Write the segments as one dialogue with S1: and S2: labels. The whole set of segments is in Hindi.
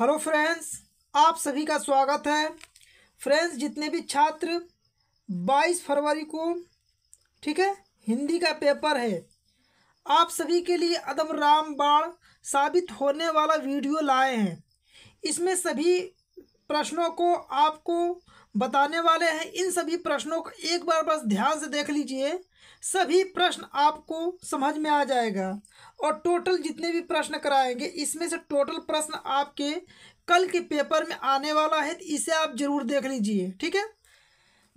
S1: हेलो फ्रेंड्स आप सभी का स्वागत है फ्रेंड्स जितने भी छात्र 22 फरवरी को ठीक है हिंदी का पेपर है आप सभी के लिए अदम राम बाढ़ साबित होने वाला वीडियो लाए हैं इसमें सभी प्रश्नों को आपको बताने वाले हैं इन सभी प्रश्नों को एक बार बस ध्यान से देख लीजिए सभी प्रश्न आपको समझ में आ जाएगा और टोटल जितने भी प्रश्न कराएंगे इसमें से टोटल प्रश्न आपके कल के पेपर में आने वाला है तो इसे आप जरूर देख लीजिए ठीक है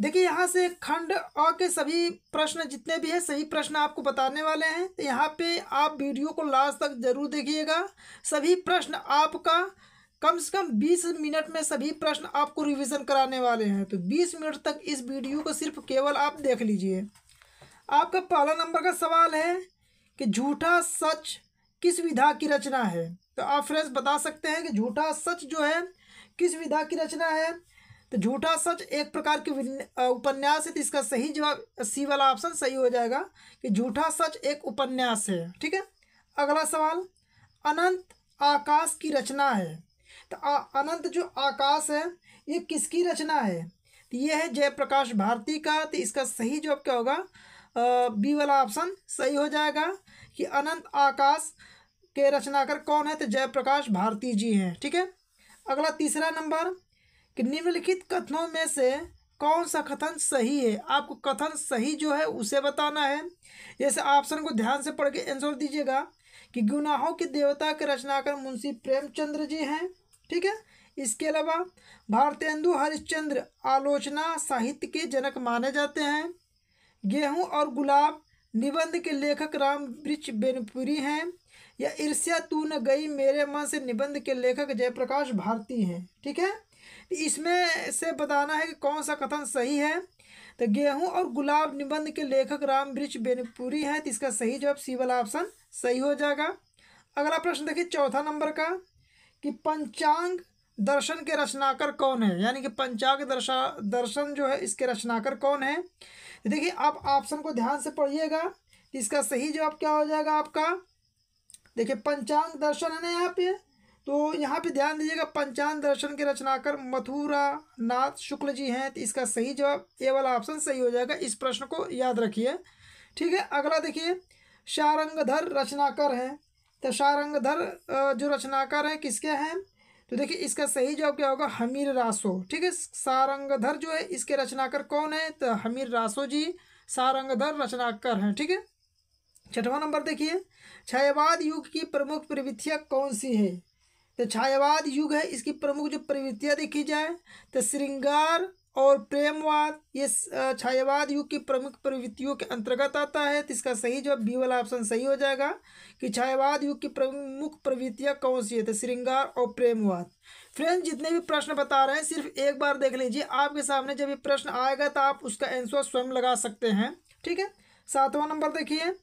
S1: देखिए यहाँ से खंड अ के सभी प्रश्न जितने भी हैं सभी प्रश्न आपको बताने वाले हैं तो यहाँ पे आप वीडियो को लास्ट तक जरूर देखिएगा सभी प्रश्न आपका कम से कम 20 मिनट में सभी प्रश्न आपको रिवीजन कराने वाले हैं तो 20 मिनट तक इस वीडियो को सिर्फ केवल आप देख लीजिए आपका पहला नंबर का सवाल है कि झूठा सच किस विधा की रचना है तो आप फ्रेंड्स बता सकते हैं कि झूठा सच जो है किस विधा की रचना है तो झूठा सच एक प्रकार की उपन्यास है तो इसका सही जवाब सी वाला ऑप्शन सही हो जाएगा कि झूठा सच एक उपन्यास है ठीक है अगला सवाल अनंत आकाश की रचना है तो अनंत जो आकाश है ये किसकी रचना है तो ये है जयप्रकाश भारती का तो इसका सही जवाब क्या होगा बी वाला ऑप्शन सही हो जाएगा कि अनंत आकाश के रचनाकर कौन है तो जयप्रकाश भारती जी हैं ठीक है ठीके? अगला तीसरा नंबर कि निम्नलिखित कथनों में से कौन सा कथन सही है आपको कथन सही जो है उसे बताना है जैसे ऑप्शन को ध्यान से पढ़ के आंसर दीजिएगा कि गुनाहों के देवता के रचनाकर मुंशी प्रेमचंद्र जी हैं ठीक है इसके अलावा भारतेंदु हरिश्चंद्र आलोचना साहित्य के जनक माने जाते हैं गेहूं और गुलाब निबंध के लेखक राम वृक्ष बेनपुरी हैं या ईर्ष्या तू न गई मेरे मन से निबंध के लेखक जयप्रकाश भारती हैं ठीक है तो इसमें से बताना है कि कौन सा कथन सही है तो गेहूं और गुलाब निबंध के लेखक राम वृक्ष बेनपुरी हैं तो इसका सही जवाब सी वाला ऑप्शन सही हो जाएगा अगला प्रश्न देखिए चौथा नंबर का कि पंचांग दर्शन के रचनाकर कौन है यानी कि पंचांग दर्शा दर्शन जो है इसके रचनाकर कौन है देखिए आप ऑप्शन को ध्यान से पढ़िएगा इसका सही जवाब क्या हो जाएगा आपका देखिए पंचांग दर्शन है ना यहाँ पे तो यहाँ पे ध्यान दीजिएगा पंचांग दर्शन के रचनाकर मथुरा नाथ शुक्ल जी हैं तो इसका सही जवाब ए वाला ऑप्शन सही हो जाएगा इस प्रश्न को याद रखिए ठीक है अगला देखिए शारंगधर रचनाकर हैं तो सारंगधर जो रचनाकार है किसके हैं तो देखिए इसका सही जवाब क्या होगा हमीर रासो ठीक है सारंगधर जो है इसके रचनाकार कौन है तो हमीर रासो जी सारंगधर रचनाकार हैं ठीक है छठवां नंबर देखिए छायावाद युग की प्रमुख प्रवृत्तियाँ कौन सी है तो छायावाद युग है इसकी प्रमुख जो प्रवृत्तियाँ देखी जाए तो श्रृंगार और प्रेमवाद ये छायावाद युग की प्रमुख प्रवृत्तियों के अंतर्गत आता है तो इसका सही जवाब बी वाला ऑप्शन सही हो जाएगा कि छायावाद युग की प्रमुख प्रवृत्तियाँ कौन सी है तो श्रृंगार और प्रेमवाद फ्रेंड्स जितने भी प्रश्न बता रहे हैं सिर्फ एक बार देख लीजिए आपके सामने जब ये प्रश्न आएगा तो आप उसका आंसर स्वयं लगा सकते हैं ठीक है सातवां नंबर देखिए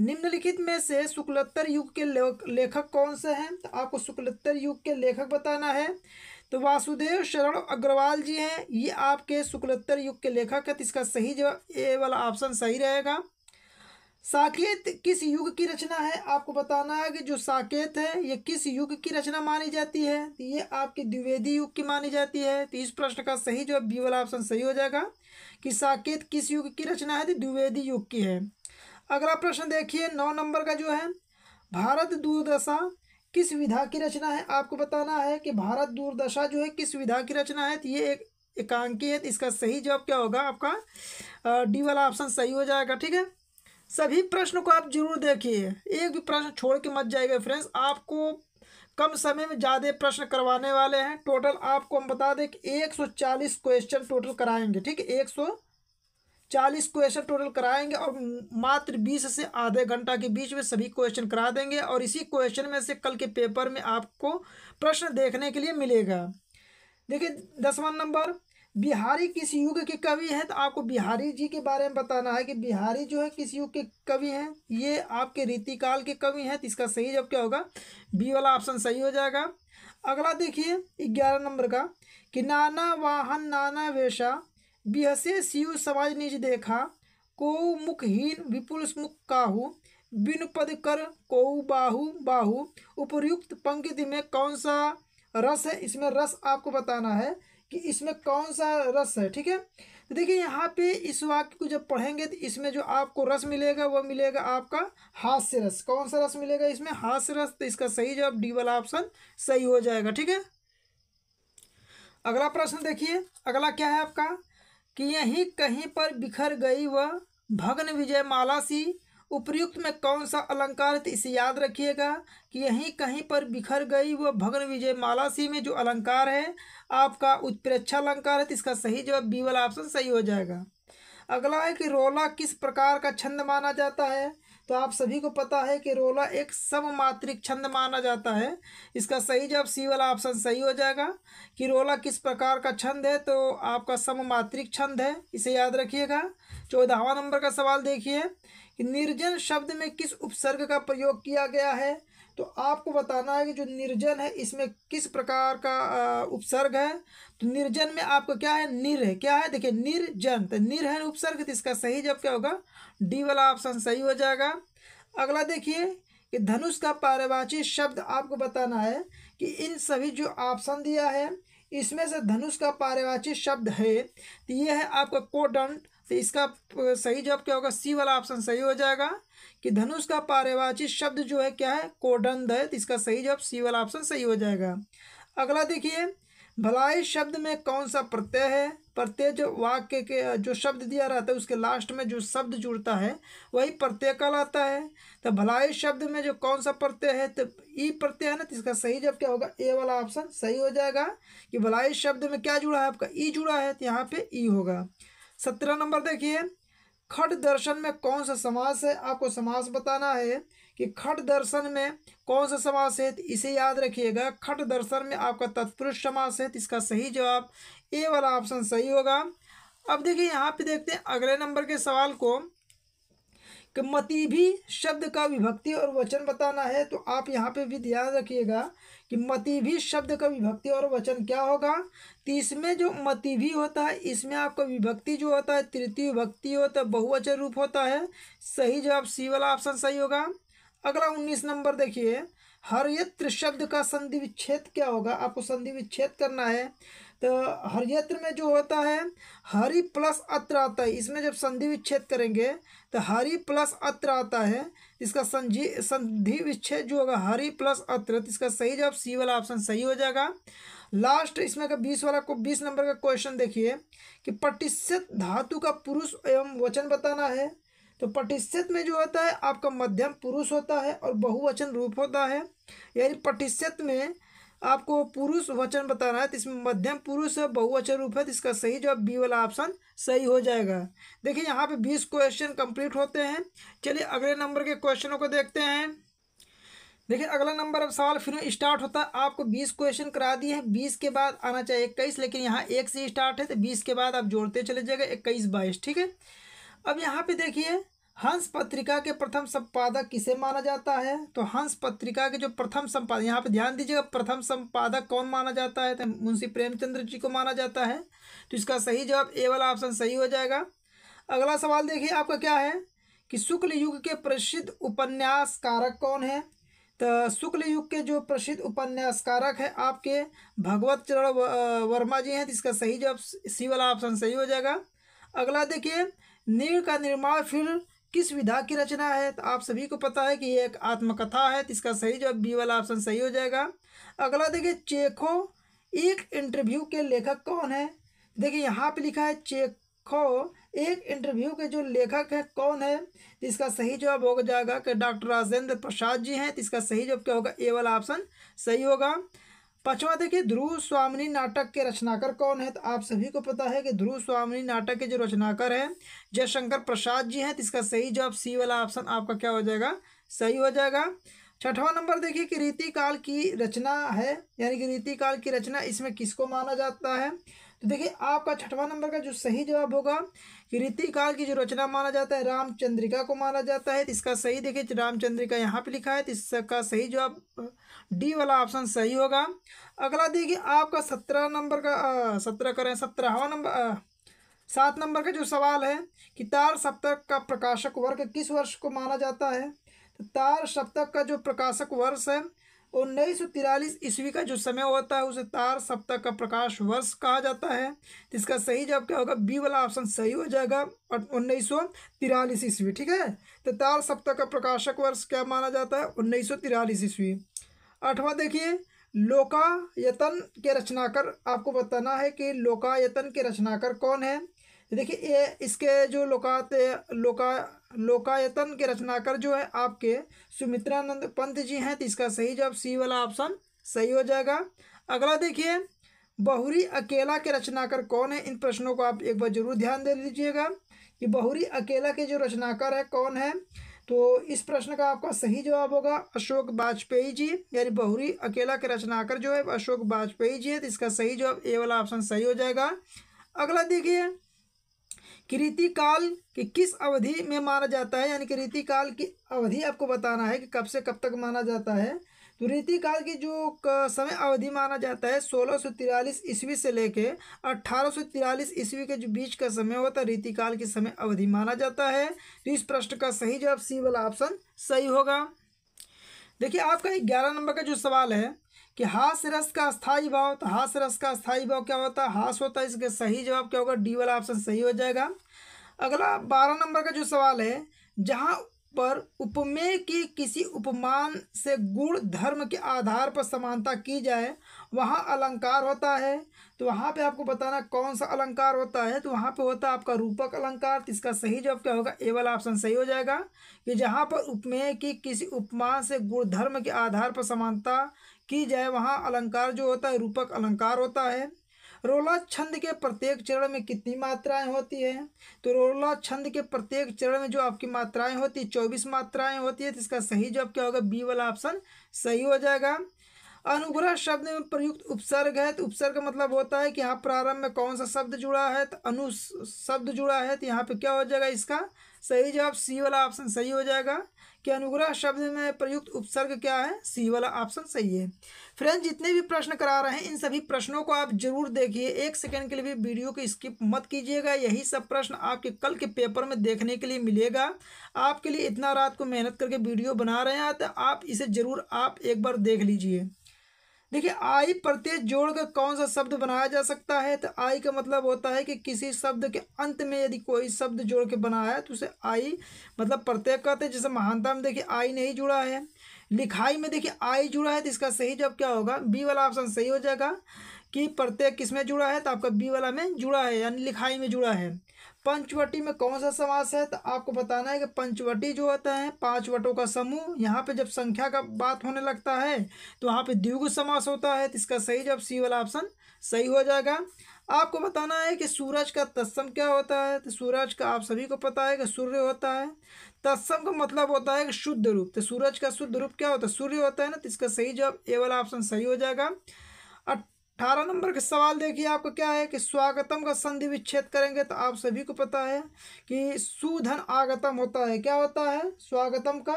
S1: निम्नलिखित में से शुक्लत्तर युग के लेखक कौन से हैं तो आपको शुक्लत्तर युग के लेखक बताना है तो वासुदेव शरण अग्रवाल जी हैं ये आपके शुक्लोत्तर युग के लेखक है तो इसका सही जवाब ए वाला ऑप्शन सही रहेगा साकेत किस युग की रचना है आपको बताना है कि जो साकेत है ये किस युग की रचना मानी जाती है तो ये आपके द्विवेदी युग की मानी जाती है तो इस प्रश्न का सही जो बी वाला ऑप्शन सही हो जाएगा कि साकेत किस युग की रचना है तो द्विवेदी युग की है अगला प्रश्न देखिए नौ नंबर का जो है भारत दूरदशा किस विधा की रचना है आपको बताना है कि भारत दूरदशा जो है किस विधा की रचना है तो ये एक एकांकी है तो इसका सही जवाब क्या होगा आपका डी वाला ऑप्शन सही हो जाएगा ठीक है सभी प्रश्न को आप जरूर देखिए एक भी प्रश्न छोड़ के मत जाएगा फ्रेंड्स आपको कम समय में ज़्यादा प्रश्न करवाने वाले हैं टोटल आपको हम बता दें कि एक क्वेश्चन टोटल कराएंगे ठीक है 140 चालीस क्वेश्चन टोटल कराएंगे और मात्र बीस से आधे घंटा के बीच में सभी क्वेश्चन करा देंगे और इसी क्वेश्चन में से कल के पेपर में आपको प्रश्न देखने के लिए मिलेगा देखिए दसवा नंबर बिहारी किस युग के कवि हैं तो आपको बिहारी जी के बारे में बताना है कि बिहारी जो है किस युग के कवि हैं ये आपके रीतिकाल के कवि हैं तो इसका सही जब क्या होगा बी वाला ऑप्शन सही हो जाएगा अगला देखिए ग्यारह नंबर का कि नाना वाहन नाना वेशा बिहसे शिव समाज निज देखा को मुखहीन विपुल मुख काहू बिन पद कर को बाहु बाहु उपयुक्त पंक्ति में कौन सा रस है इसमें रस आपको बताना है कि इसमें कौन सा रस है ठीक है तो देखिए यहाँ पे इस वाक्य को जब पढ़ेंगे तो इसमें जो आपको रस मिलेगा वह मिलेगा आपका हास्य रस कौन सा रस मिलेगा इसमें हास्य रस तो इसका सही जवाब डी वाला ऑप्शन सही हो जाएगा ठीक है अगला प्रश्न देखिए अगला क्या है आपका कि यहीं कहीं पर बिखर गई वह भग्न विजय माला सी उपयुक्त में कौन सा अलंकार तो इसे याद रखिएगा कि यहीं कहीं पर बिखर गई वह भग्न विजय माला सी में जो अलंकार है आपका उत्प्रेक्षा अलंकार है तो इसका सही जवाब बी वाला ऑप्शन सही हो जाएगा अगला है कि रोला किस प्रकार का छंद माना जाता है तो आप सभी को पता है कि रोला एक सममात्रिक छंद माना जाता है इसका सही जवाब सी वाला ऑप्शन सही हो जाएगा कि रोला किस प्रकार का छंद है तो आपका सममात्रिक छंद है इसे याद रखिएगा चौदहवा नंबर का सवाल देखिए कि निर्जन शब्द में किस उपसर्ग का प्रयोग किया गया है तो आपको बताना है कि जो निर्जन है इसमें किस प्रकार का उपसर्ग है तो निर्जन में आपको क्या है निर है क्या है देखिए निर्जन तो निर है उपसर्ग तो इसका सही जब क्या होगा डी वाला ऑप्शन सही हो जाएगा अगला देखिए कि धनुष का पारिवाची शब्द आपको बताना है कि इन सभी जो ऑप्शन दिया है इसमें से धनुष का पारिवाची शब्द है तो ये है आपका कोडंट तो इसका सही जवाब क्या होगा सी वाला ऑप्शन सही हो जाएगा कि धनुष का पारिवाचिक शब्द जो है क्या है कोडंद है तो इसका सही जवाब सी वाला ऑप्शन सही हो जाएगा अगला देखिए भलाई शब्द में कौन सा प्रत्यय है प्रत्यय जो वाक्य के जो शब्द दिया रहता है उसके लास्ट में जो शब्द जुड़ता है वही प्रत्यय कहलाता है तो भलाई शब्द में जो कौन सा प्रत्यय है तो ई प्रत्यय है ना तो इसका सही जब क्या होगा ए वाला ऑप्शन सही हो जाएगा कि भलाई शब्द में क्या जुड़ा है आपका ई जुड़ा है तो यहाँ पे ई होगा सत्रह नंबर देखिए खट दर्शन में कौन सा समास है आपको समास बताना है कि खट दर्शन में कौन सा समास है तो इसे याद रखिएगा खट दर्शन में आपका तत्पुरुष समास है तो इसका सही जवाब ए वाला ऑप्शन सही होगा अब देखिए यहाँ पे देखते हैं अगले नंबर के सवाल को कि मति भी शब्द का विभक्ति और वचन बताना है तो आप यहाँ पे भी ध्यान रखिएगा कि मति भी शब्द का विभक्ति और वचन क्या होगा तो इसमें जो मति भी होता है इसमें आपका विभक्ति जो होता है तृतीय विभक्ति होता है बहुवचन रूप होता है सही जवाब सी वाला ऑप्शन सही होगा अगला उन्नीस नंबर देखिए हरियत्र शब्द का संधि विच्छेद क्या होगा आपको संधि विच्छेद करना है तो हरयत्र में जो होता है हरि प्लस अत्र आता है इसमें जब संधि विच्छेद करेंगे तो हरि प्लस अत्र आता है इसका संजी संधि विच्छेद जो होगा हरि प्लस अत्र तो इसका सही जवाब सी वाला ऑप्शन सही हो जाएगा लास्ट इसमें का बीस वाला को बीस नंबर का क्वेश्चन देखिए कि पटिषित धातु का पुरुष एवं वचन बताना है तो पटिषित में जो होता है आपका मध्यम पुरुष होता है और बहुवचन रूप होता है यानी पटिषित में आपको पुरुष वचन बताना है तो इसमें मध्यम पुरुष बहुवचन रूप है तो इसका सही जवाब बी वाला ऑप्शन सही हो जाएगा देखिए यहाँ पे बीस क्वेश्चन कंप्लीट होते हैं चलिए अगले नंबर के क्वेश्चनों को देखते हैं देखिए अगला नंबर अब सवाल फिर स्टार्ट होता है आपको बीस क्वेश्चन करा दिए हैं बीस के बाद आना चाहिए इक्कीस लेकिन यहाँ एक से स्टार्ट है तो बीस के बाद आप जोड़ते चले जाएगा इक्कीस बाईस ठीक है अब यहाँ पर देखिए हंस पत्रिका के प्रथम संपादक किसे माना जाता है तो हंस पत्रिका के जो प्रथम संपादक यहाँ पे ध्यान दीजिएगा प्रथम संपादक कौन माना जाता है तो मुंशी प्रेमचंद्र जी को माना जाता है तो इसका सही जवाब ए वाला ऑप्शन सही हो जाएगा अगला सवाल देखिए आपका क्या है कि शुक्ल युग के प्रसिद्ध उपन्यासकारक कौन है तो शुक्ल युग के जो प्रसिद्ध उपन्यासकारक है आपके भगवत चरण वर्मा जी हैं तो इसका सही जवाब सी वाला ऑप्शन सही हो जाएगा अगला देखिए नीर का निर्माण फिर किस विधा की रचना है तो आप सभी को पता है कि ये एक आत्मकथा है तो इसका सही जवाब बी वाला ऑप्शन सही हो जाएगा अगला देखिए चेखो एक इंटरव्यू के लेखक कौन है देखिए यहाँ पे लिखा है चेखो एक इंटरव्यू के जो लेखक है कौन है तो इसका सही जवाब हो जाएगा कि डॉक्टर राजेंद्र प्रसाद जी हैं तो इसका सही जवाब क्या होगा ए वाला ऑप्शन सही होगा पांचवा देखिए ध्रुव स्वामिनी नाटक के रचनाकार कौन है तो आप सभी को पता है कि ध्रुव स्वामिनी नाटक के जो रचनाकार हैं जयशंकर प्रसाद जी हैं तो इसका सही जवाब सी वाला ऑप्शन आपका क्या हो जाएगा सही हो जाएगा छठवां नंबर देखिए कि रीतिकाल की रचना है यानी कि रीतिकाल की रचना इसमें किसको माना जाता है तो देखिए आपका छठवां नंबर का जो सही जवाब होगा कि रीतिकाल की जो रचना माना जाता है रामचंद्रिका को माना जाता है इसका सही देखिए रामचंद्रिका यहाँ पे लिखा है तो इसका सही जवाब डी वाला ऑप्शन सही होगा अगला देखिए आपका सत्रह नंबर का सत्रह करें सत्रहवा नंबर सात नंबर का जो सवाल है कि तार सप्तक का प्रकाशक वर्ग किस वर्ष को माना जाता है तो तार सप्तक का जो प्रकाशक वर्ष है उन्नीस सौ तिरालीस ईस्वी का जो समय होता है उसे तार सप्ताह का प्रकाश वर्ष कहा जाता है इसका सही जवाब क्या होगा बी वाला ऑप्शन सही हो जाएगा और उन्नीस सौ तिरालीस ईस्वी ठीक है तो तार सप्ताह का प्रकाशक वर्ष क्या माना जाता है उन्नीस सौ तिरालीस ईस्वी आठवां देखिए लोकायतन के रचनाकर आपको बताना है कि लोकायतन के रचनाकर कौन है देखिए ये इसके जो लोकात लोका लोकायतन के रचनाकार जो है आपके सुमित्रानंद पंत जी हैं तो इसका सही जवाब सी वाला ऑप्शन सही हो जाएगा अगला देखिए बहुरी अकेला के रचनाकार कौन है इन प्रश्नों को आप एक बार जरूर ध्यान दे दीजिएगा कि बहुरी अकेला के जो रचनाकार है कौन है तो इस प्रश्न का आपका सही जवाब होगा अशोक वाजपेयी जी यानी बहुरी अकेला के रचनाकार जो है अशोक वाजपेयी जी है तो इसका सही जवाब ए वाला ऑप्शन सही हो जाएगा अगला देखिए कृति काल कि किस अवधि में माना जाता है यानी कि रीतिकाल की अवधि आपको बताना है कि कब से कब तक माना जाता है तो रीतिकाल की जो समय अवधि माना जाता है सोलह सौ तिरालीस ईस्वी से लेके अट्ठारह सौ तिरालीस ईस्वी के जो बीच का समय होता है रीतिकाल की समय अवधि माना जाता है तो इस प्रश्न का सही जवाब सी वाला ऑप्शन सही होगा देखिए आपका ग्यारह नंबर का जो सवाल है कि हास्य रस का अस्थाई भाव तो हास्य रस का स्थायी भाव क्या होता है हास होता है इसका सही जवाब क्या होगा डी वाला ऑप्शन सही हो जाएगा अगला बारह नंबर का जो सवाल है जहाँ पर उपमेय की किसी उपमान से गुण धर्म के आधार पर समानता की जाए वहाँ अलंकार होता है तो वहाँ पे आपको बताना कौन सा अलंकार होता है तो वहाँ पे होता है आपका रूपक अलंकार तो इसका सही जवाब क्या होगा ए वाला ऑप्शन सही हो जाएगा कि जहाँ पर उपमेय की किसी उपमान से गुण धर्म के आधार पर समानता की जाए वहाँ अलंकार जो होता है रूपक अलंकार होता है रोला छंद के प्रत्येक चरण में कितनी मात्राएं होती है तो रोला छंद के प्रत्येक चरण में जो आपकी मात्राएं होती है चौबीस मात्राएं होती है तो इसका सही जवाब क्या होगा बी वाला ऑप्शन सही हो जाएगा अनुग्रह शब्द में प्रयुक्त उपसर्ग है तो उपसर्ग का मतलब होता है कि यहाँ प्रारंभ में कौन सा शब्द जुड़ा है तो अनु शब्द जुड़ा है तो यहाँ पर क्या हो जाएगा इसका सही जवाब सी वाला ऑप्शन सही हो जाएगा कि अनुग्रह शब्द में प्रयुक्त उपसर्ग क्या है सी वाला ऑप्शन सही है फ्रेंड जितने भी प्रश्न करा रहे हैं इन सभी प्रश्नों को आप जरूर देखिए एक सेकंड के लिए भी वीडियो को स्किप मत कीजिएगा यही सब प्रश्न आपके कल के पेपर में देखने के लिए मिलेगा आपके लिए इतना रात को मेहनत करके वीडियो बना रहे हैं तो आप इसे ज़रूर आप एक बार देख लीजिए देखिए आई प्रत्यय जोड़कर कौन सा शब्द बनाया जा सकता है तो आई का मतलब होता है कि किसी शब्द के अंत में यदि कोई शब्द जोड़ के बनाया है तो उसे आई मतलब प्रत्यय कहते हैं जैसे महानता में देखिए आई नहीं जुड़ा है लिखाई में देखिए आई जुड़ा है तो इसका सही जब क्या होगा बी वाला ऑप्शन सही हो जाएगा कि प्रत्यय किस में जुड़ा है तो आपका बी वाला में जुड़ा है यानी लिखाई में जुड़ा है पंचवटी में कौन सा समास है तो आपको बताना है कि पंचवटी जो होता है पांच वटों का समूह यहाँ पे जब संख्या का बात होने लगता है तो वहाँ पे द्विगु समास होता है तो इसका सही जब सी वाला ऑप्शन सही हो जाएगा आपको बताना है कि सूरज का तत्सम क्या होता है तो सूरज का आप सभी को पता है कि सूर्य होता है तत्सम का मतलब होता है कि शुद्ध रूप तो सूरज का शुद्ध रूप क्या होता है सूर्य होता है ना तो इसका सही जब ए वाला ऑप्शन सही हो जाएगा अठारह नंबर का सवाल देखिए आपको क्या है कि स्वागतम का संधि विच्छेद करेंगे तो आप सभी को पता है कि सुधन आगतम होता है क्या होता है स्वागतम का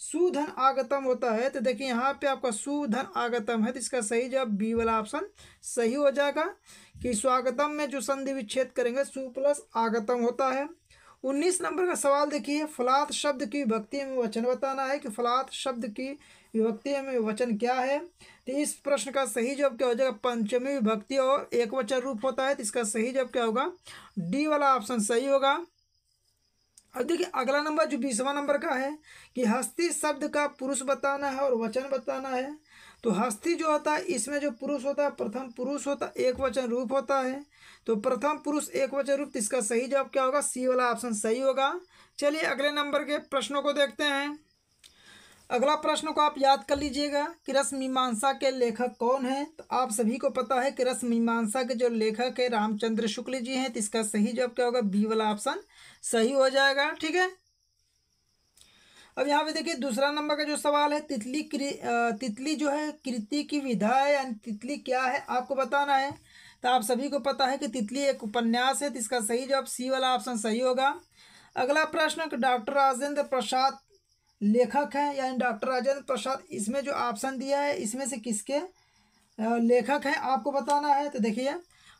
S1: सुधन आगतम होता है तो देखिए यहाँ पे आपका सुधन आगतम है तो इसका सही जवाब बी वाला ऑप्शन सही हो जाएगा कि स्वागतम में जो संधि विच्छेद करेंगे सु प्लस आगतम होता है उन्नीस नंबर का सवाल देखिए फलात शब्द की भक्ति में वचन बताना है कि फलात शब्द की विभक्ति में वचन क्या है तो इस प्रश्न का सही जवाब क्या हो जाएगा पंचमी विभक्ति और एक वचन रूप होता है तो इसका सही जवाब क्या होगा डी वाला ऑप्शन सही होगा अब देखिए अगला नंबर जो बीसवा नंबर का है कि हस्ती शब्द का पुरुष बताना है और वचन बताना है तो हस्ती जो होता है इसमें जो पुरुष होता है प्रथम पुरुष होता है एक वचन रूप होता है तो प्रथम पुरुष एक वचन रूप तो इसका सही जवाब क्या होगा सी वाला ऑप्शन सही होगा चलिए अगले नंबर के प्रश्नों को देखते हैं अगला प्रश्न को आप याद कर लीजिएगा कि रस मीमांसा के लेखक कौन है तो आप सभी को पता है कि रस मीमांसा के जो लेखक है रामचंद्र शुक्ल जी हैं तो इसका सही जवाब क्या होगा बी वाला ऑप्शन सही हो जाएगा ठीक है अब यहाँ पे देखिए दूसरा नंबर का जो सवाल है तितली तितली जो है कृति की विधा है यानी तितली क्या है आपको बताना है तो आप सभी को पता है कि तितली एक उपन्यास है तो इसका सही जवाब सी वाला ऑप्शन सही होगा अगला प्रश्न डॉक्टर राजेंद्र प्रसाद लेखक हैं यानी डॉक्टर राजेंद्र प्रसाद इसमें जो ऑप्शन दिया है इसमें से किसके लेखक हैं आपको बताना है तो देखिए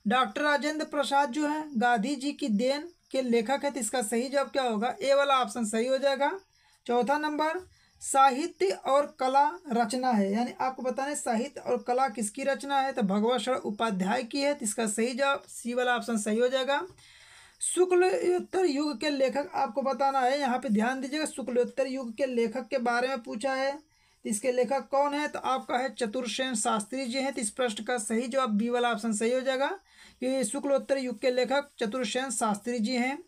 S1: डॉक्टर राजेंद्र प्रसाद जो है गांधी जी की देन के लेखक है तो इसका सही जवाब क्या होगा ए वाला ऑप्शन सही हो जाएगा चौथा नंबर साहित्य और कला रचना है यानी आपको बताना है साहित्य और कला किसकी रचना है तो भगवत उपाध्याय की है तो इसका सही जवाब सी वाला ऑप्शन सही हो जाएगा शुक्लोत्तर युग के लेखक आपको बताना है यहाँ पे ध्यान दीजिएगा शुक्लोत्तर युग के लेखक के बारे में पूछा है इसके लेखक कौन है तो आपका है चतुर्सेन शास्त्री जी हैं तो इस प्रश्न का सही जवाब बी वाला ऑप्शन सही हो जाएगा कि शुक्लोत्तर युग के लेखक चतुर्सेन शास्त्री जी हैं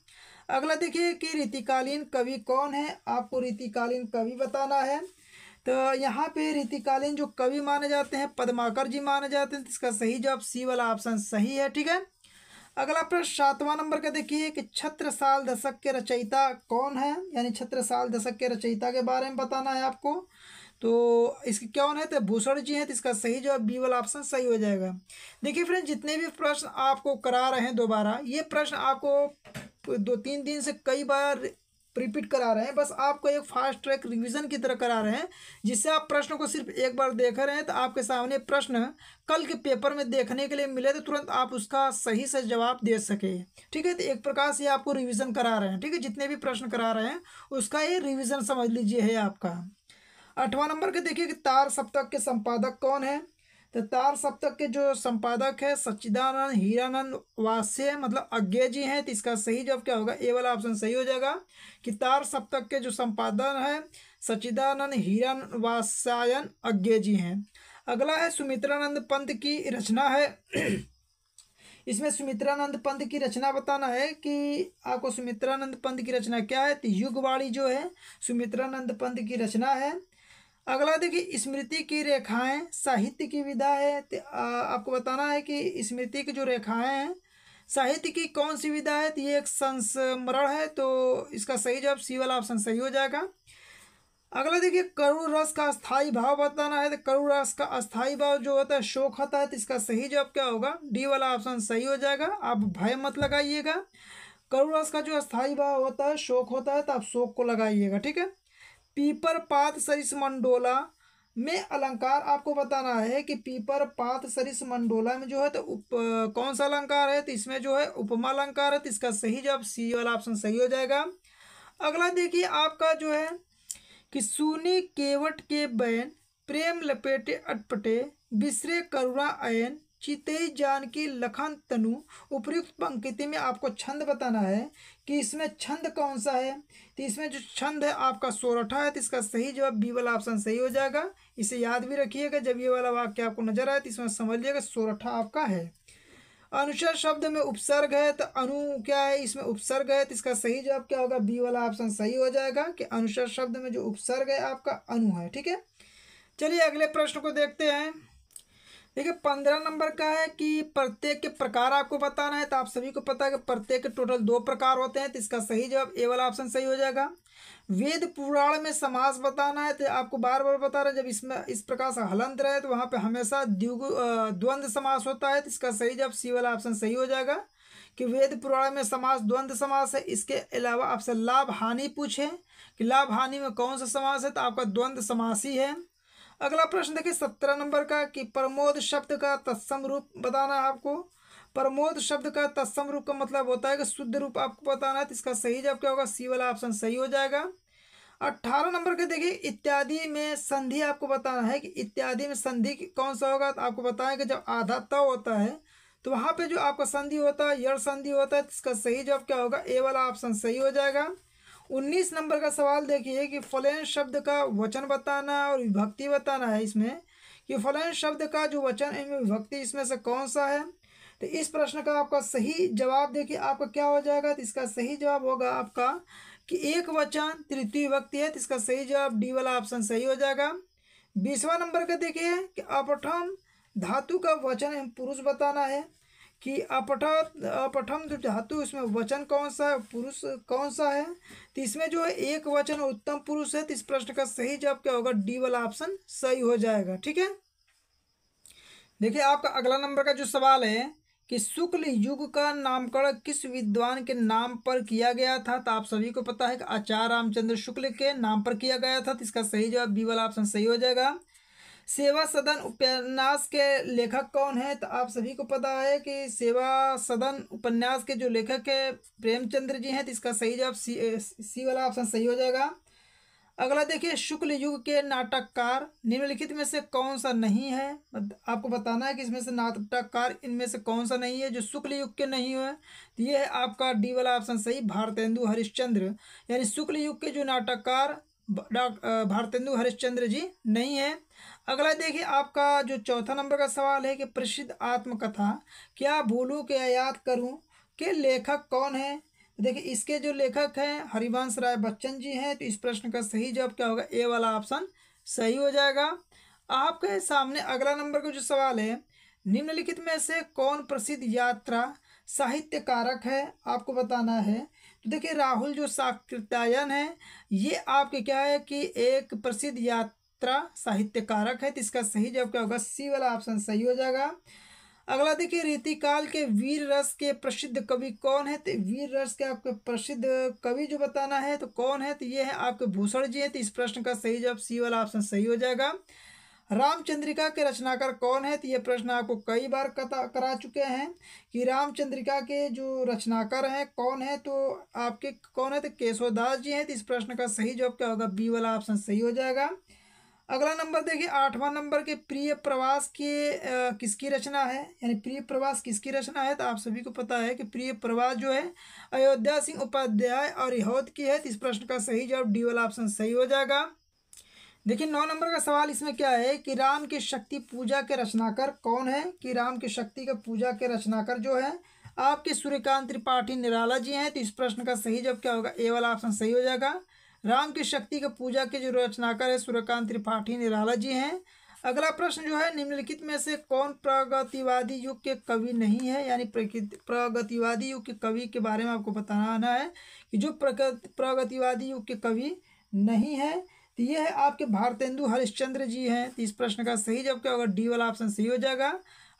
S1: अगला देखिए कि रीतिकालीन कवि कौन है आपको रीतिकालीन कवि बताना है तो यहाँ पे रीतिकालीन जो कवि माने जाते हैं पदमाकर जी माने जाते हैं तो इसका सही जवाब सी वाला ऑप्शन सही है ठीक है अगला प्रश्न सातवां नंबर का देखिए कि छत्रसाल दशक के रचयिता कौन है यानी छत्रसाल दशक के रचयिता के बारे में बताना है आपको तो इसके कौन है तो भूषण जी हैं तो इसका सही जवाब बी वाला ऑप्शन सही हो जाएगा देखिए फ्रेंड जितने भी प्रश्न आपको करा रहे हैं दोबारा ये प्रश्न आपको दो तीन दिन से कई बार रिपीट करा रहे हैं बस आपको एक फास्ट ट्रैक रिवीजन की तरह करा रहे हैं जिससे आप प्रश्न को सिर्फ एक बार देख रहे हैं तो आपके सामने प्रश्न कल के पेपर में देखने के लिए मिले तो तुरंत आप उसका सही से जवाब दे सके ठीक है तो एक प्रकार से आपको रिवीजन करा रहे हैं ठीक है जितने भी प्रश्न करा रहे हैं उसका ये रिविज़न समझ लीजिए है आपका अठवा नंबर के देखिए कि तार सप्तक के संपादक कौन है तो तार सप्तक के जो संपादक है सच्चिदानंद हीरानंद वास्य मतलब अज्ञे जी हैं तो इसका सही जवाब क्या होगा ए वाला ऑप्शन सही हो जाएगा कि तार सप्तक के जो संपादन है सच्चिदानंद हीरान वासायन अज्ञे जी हैं अगला है सुमित्रानंद पंत की रचना है इसमें सुमित्रानंद पंत की रचना बताना है कि आपको सुमित्रानंद पंत की रचना क्या है तो युगवाणी जो है सुमित्रानंद पंत की रचना है अगला देखिए स्मृति की रेखाएं साहित्य की विधा है तो आपको बताना है कि स्मृति की जो रेखाएं हैं साहित्य की कौन सी विधा है तो ये एक संस्मरण है तो इसका सही जवाब सी वाला ऑप्शन सही हो जाएगा अगला देखिए करुण रस का स्थाई भाव बताना है तो करुण रस का अस्थाई भाव जो होता है शोक होता है तो इसका सही जवाब क्या होगा डी वाला ऑप्शन सही हो जाएगा आप भय मत लगाइएगा करुण रस का जो अस्थाई भाव होता है शोक होता है तो आप शोक को लगाइएगा ठीक है पीपर पात सरिस मंडोला में अलंकार आपको बताना है कि पीपर पात सरिस मंडोला में जो है तो उप कौन सा अलंकार है तो इसमें जो है उपमा अलंकार है तो इसका सही जवाब सी वाला ऑप्शन सही हो जाएगा अगला देखिए आपका जो है कि सूनी केवट के बैन प्रेम लपेटे अटपटे बिसरे करुणा अयन चितई की लखन तनु उपयुक्त पंक्ति में आपको छंद बताना है कि इसमें छंद कौन सा है तो इसमें जो छंद है आपका सोरठा है तो इसका सही जवाब बी वाला ऑप्शन सही हो जाएगा इसे याद भी रखिएगा जब ये वाला वाक्य आपको नजर आए तो इसमें समझिएगा सोरठा आपका है अनुसार शब्द में उपसर्ग है तो अनु क्या है इसमें उपसर्ग है तो इसका सही जवाब क्या होगा बी वाला ऑप्शन सही हो जाएगा कि अनुसार शब्द में जो उपसर्ग है आपका अनु है ठीक है चलिए अगले प्रश्न को देखते हैं देखिए पंद्रह नंबर का है कि प्रत्येक के प्रकार आपको बताना है तो आप सभी को पता है कि प्रत्येक के टोटल दो प्रकार होते हैं तो इसका सही जवाब ए वाला ऑप्शन सही हो जाएगा वेद पुराण में समास बताना है तो आपको बार बार बता रहे हैं जब इसमें इस प्रकार से हलंत रहे तो वहाँ पे हमेशा द्युग द्वंद्व समास होता है तो इसका सही जवाब सी वाला ऑप्शन सही हो जाएगा कि वेद पुराण में समास द्वंद्व समास है इसके अलावा आपसे लाभ हानि पूछें कि लाभ हानि में कौन सा समास है तो आपका द्वंद्व समास ही है अगला प्रश्न देखिए सत्रह नंबर का कि प्रमोद शब्द का तत्सम रूप बताना है आपको प्रमोद शब्द का तत्सम रूप का मतलब होता है कि शुद्ध रूप आपको बताना है तो इसका सही जवाब क्या होगा सी वाला ऑप्शन सही हो जाएगा अट्ठारह नंबर के देखिए इत्यादि में संधि आपको बताना है कि इत्यादि में संधि कौन सा होगा तो आपको बताया कि जब आधा तव होता है तो वहाँ पे जो आपका संधि होता है यड़ संधि होता है तो इसका सही जवाब क्या होगा ए वाला ऑप्शन सही हो जाएगा उन्नीस नंबर का सवाल देखिए कि फलैन शब्द का वचन बताना और विभक्ति बताना है इसमें कि फलैन शब्द का जो वचन एवं विभक्ति इसमें से कौन सा है तो इस प्रश्न का आपका सही जवाब देखिए आपका क्या हो जाएगा तो इसका सही जवाब होगा आपका कि एक वचन तृतीय विभक्ति है तो इसका सही जवाब डी वाला ऑप्शन सही हो जाएगा बीसवा नंबर का देखिए कि अपठम धातु का वचन एवं पुरुष बताना है कि अपठा अपठम जो धातु इसमें वचन कौन सा है पुरुष कौन सा है तो इसमें जो एक वचन उत्तम पुरुष है तो इस प्रश्न का सही जवाब क्या होगा डी वाला ऑप्शन सही हो जाएगा ठीक है देखिए आपका अगला नंबर का जो सवाल है कि शुक्ल युग का नामकरण किस विद्वान के नाम पर किया गया था तो आप सभी को पता है कि आचार्य रामचंद्र शुक्ल के नाम पर किया गया था तो इसका सही जवाब बी वाला ऑप्शन सही हो जाएगा सेवा सदन उपन्यास के लेखक कौन है तो आप सभी को पता है कि सेवा सदन उपन्यास के जो लेखक है प्रेमचंद्र जी हैं तो इसका सही जवाब सी सी वाला ऑप्शन सही हो जाएगा अगला देखिए शुक्ल युग के नाटककार निम्नलिखित में से कौन सा नहीं है आपको बताना है कि इसमें से नाटककार इनमें से कौन सा नहीं है जो शुक्ल युग के नहीं हुए तो ये है आपका डी वाला ऑप्शन सही भारतेंदु हरिश्चंद्र यानी शुक्ल युग के जो नाटककार भारतेंदु हरिश्चंद्र जी नहीं है अगला देखिए आपका जो चौथा नंबर का सवाल है कि प्रसिद्ध आत्मकथा क्या भूलू के याद करूं के लेखक कौन है देखिए इसके जो लेखक हैं हरिवंश राय बच्चन जी हैं तो इस प्रश्न का सही जवाब क्या होगा ए वाला ऑप्शन सही हो जाएगा आपके सामने अगला नंबर का जो सवाल है निम्नलिखित में से कौन प्रसिद्ध यात्रा साहित्यकारक है आपको बताना है तो देखिए राहुल जो साकृत्यायन है ये आपके क्या है कि एक प्रसिद्ध यात्रा मात्रा साहित्य कारक है तो इसका सही जवाब क्या होगा सी वाला ऑप्शन सही हो जाएगा अगला देखिए रीतिकाल के वीर रस के प्रसिद्ध कवि कौन है तो वीर रस के आपके प्रसिद्ध कवि जो बताना है तो कौन है तो ये है आपके भूषण जी हैं तो इस प्रश्न का सही जवाब सी वाला ऑप्शन सही हो जाएगा रामचंद्रिका के रचनाकार कौन है तो ये प्रश्न आपको कई बार कता करा चुके हैं कि रामचंद्रिका के जो रचनाकार हैं कौन है तो आपके कौन है तो केशवदास जी हैं तो इस प्रश्न का सही जवाब क्या होगा बी वाला ऑप्शन सही हो जाएगा अगला नंबर देखिए आठवां नंबर के प्रिय प्रवास के किसकी रचना है यानी प्रिय प्रवास किसकी रचना है तो आप सभी को पता है कि प्रिय प्रवास जो है अयोध्या सिंह उपाध्याय और यहोद की है तो इस प्रश्न का सही जवाब डी वाला ऑप्शन सही हो जाएगा देखिए नौ नंबर का सवाल इसमें क्या है कि राम की शक्ति पूजा के रचनाकर कौन है कि राम की शक्ति का पूजा के रचनाकर जो है आपके सूर्यकांत त्रिपाठी निराला जी हैं तो इस प्रश्न का सही जवाब क्या होगा ए वाला ऑप्शन सही हो जाएगा राम की शक्ति का पूजा के जो रचनाकार है सूर्यकांत त्रिपाठी निराला जी हैं अगला प्रश्न जो है निम्नलिखित में से कौन प्रगतिवादी युग के कवि नहीं है यानी प्रगतिवादी युग के कवि के बारे में आपको बताना है कि जो प्रगतिवादी युग के कवि नहीं है तो ये है आपके भारतेंदु हरिश्चंद्र जी हैं तो इस प्रश्न का सही जवाब क्या होगा डी वाला ऑप्शन सही हो जाएगा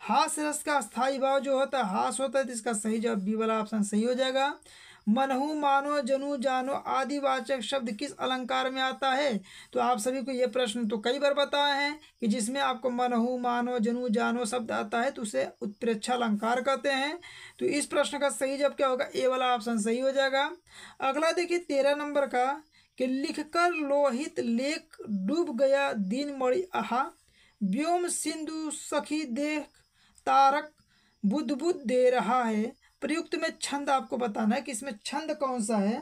S1: हास रस का स्थायी भाव जो होता है हास होता है तो इसका सही जवाब बी वाला ऑप्शन सही हो जाएगा मनहु मानो जनु जानो आदिवाचक शब्द किस अलंकार में आता है तो आप सभी को ये प्रश्न तो कई बार बताए हैं कि जिसमें आपको मनहु मानो जनु जानो शब्द आता है तो उसे उत्प्रेक्षा अलंकार कहते हैं तो इस प्रश्न का सही जब क्या होगा ए वाला ऑप्शन सही हो जाएगा अगला देखिए तेरह नंबर का कि लिखकर लोहित लेख डूब गया दिन मड़ी आहा व्योम सिंधु सखी देख तारक बुद्ध बुद्ध दे रहा है प्रयुक्त में छंद आपको बताना है कि इसमें छंद कौन सा है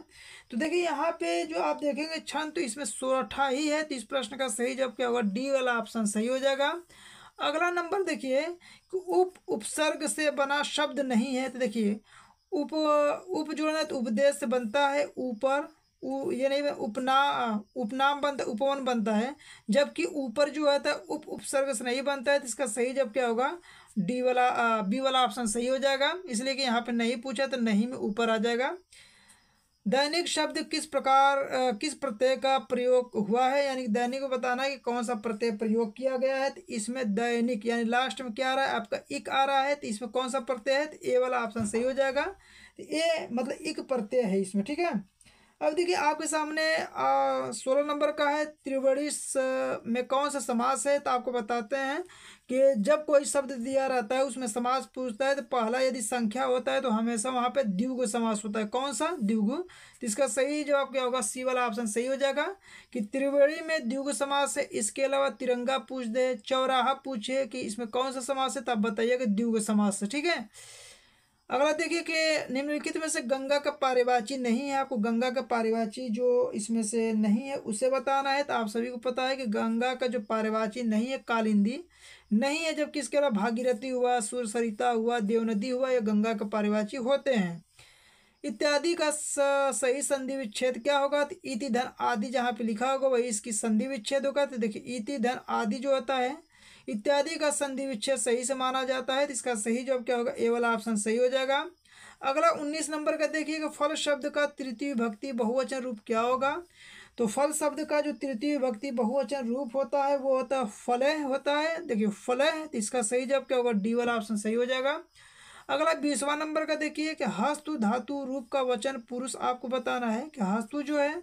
S1: तो देखिए यहाँ पे जो आप देखेंगे छंद तो इसमें सोरठा ही है तो इस प्रश्न का सही जवाब क्या होगा डी वाला ऑप्शन सही हो जाएगा अगला नंबर देखिए उप उपसर्ग से बना शब्द नहीं है तो देखिए उप उप जोड़ना तो उपदेश से बनता है ऊपर ये नहीं उपना उपनाम बनता है उपवन बनता है जबकि ऊपर जो है है तो उप उपसर्ग से नहीं बनता है तो इसका सही जब क्या होगा डी वाला बी वाला ऑप्शन सही हो जाएगा इसलिए कि यहाँ पे नहीं पूछा तो नहीं में ऊपर आ जाएगा दैनिक शब्द किस प्रकार किस प्रत्यय का प्रयोग हुआ है यानी दैनिक को बताना है कि कौन सा प्रत्यय प्रयोग किया गया है तो इसमें दैनिक यानी लास्ट में क्या आ रहा है आपका इक आ रहा है तो इसमें कौन सा प्रत्यय है तो ए वाला ऑप्शन सही हो जाएगा ए तो मतलब इक प्रत्यय है इसमें ठीक है अब देखिए आपके सामने सोलह नंबर का है त्रिवेणी में कौन सा समास है तो आपको बताते हैं कि जब कोई शब्द दिया रहता है उसमें समास पूछता है तो पहला यदि संख्या होता है तो हमेशा वहाँ पे द्विगु समास होता है कौन सा द्विगु तो इसका सही जवाब क्या होगा सी वाला ऑप्शन सही हो जाएगा कि त्रिवेणी में द्विगु समास है इसके अलावा तिरंगा पूछ दे चौराहा पूछे कि इसमें कौन सा समास है तो आप बताइएगा द्विगु समास ठीक है अगला देखिए कि निम्नलिखित में से गंगा का पारिवाची नहीं है आपको गंगा का पारिवाची जो इसमें से नहीं है उसे बताना है तो आप सभी को पता है कि गंगा का जो पारिवाची नहीं है कालिंदी नहीं है जबकि इसके अलावा भागीरथी हुआ सूर सरिता हुआ देवनदी हुआ या गंगा का पारिवाची होते हैं इत्यादि का सही संधि विच्छेद क्या होगा तो इति धन आदि जहाँ पे लिखा होगा वही इसकी संधि विच्छेद होगा तो देखिए इति धन आदि जो होता है इत्यादि का संधि विच्छेद सही से माना जाता है तो इसका सही जवाब क्या होगा ए वाला ऑप्शन सही हो जाएगा अगला उन्नीस नंबर का देखिएगा फल शब्द का तृतीय भक्ति बहुवचन रूप क्या होगा तो फल शब्द का जो तृतीय भक्ति बहुवचन रूप होता है वो होता है फलह होता है देखिए फलह तो इसका सही जवाब क्या होगा डी वाला ऑप्शन सही हो जाएगा अगला बीसवा नंबर का देखिए कि हस्तु धातु रूप का वचन पुरुष आपको बताना है कि हस्तु जो है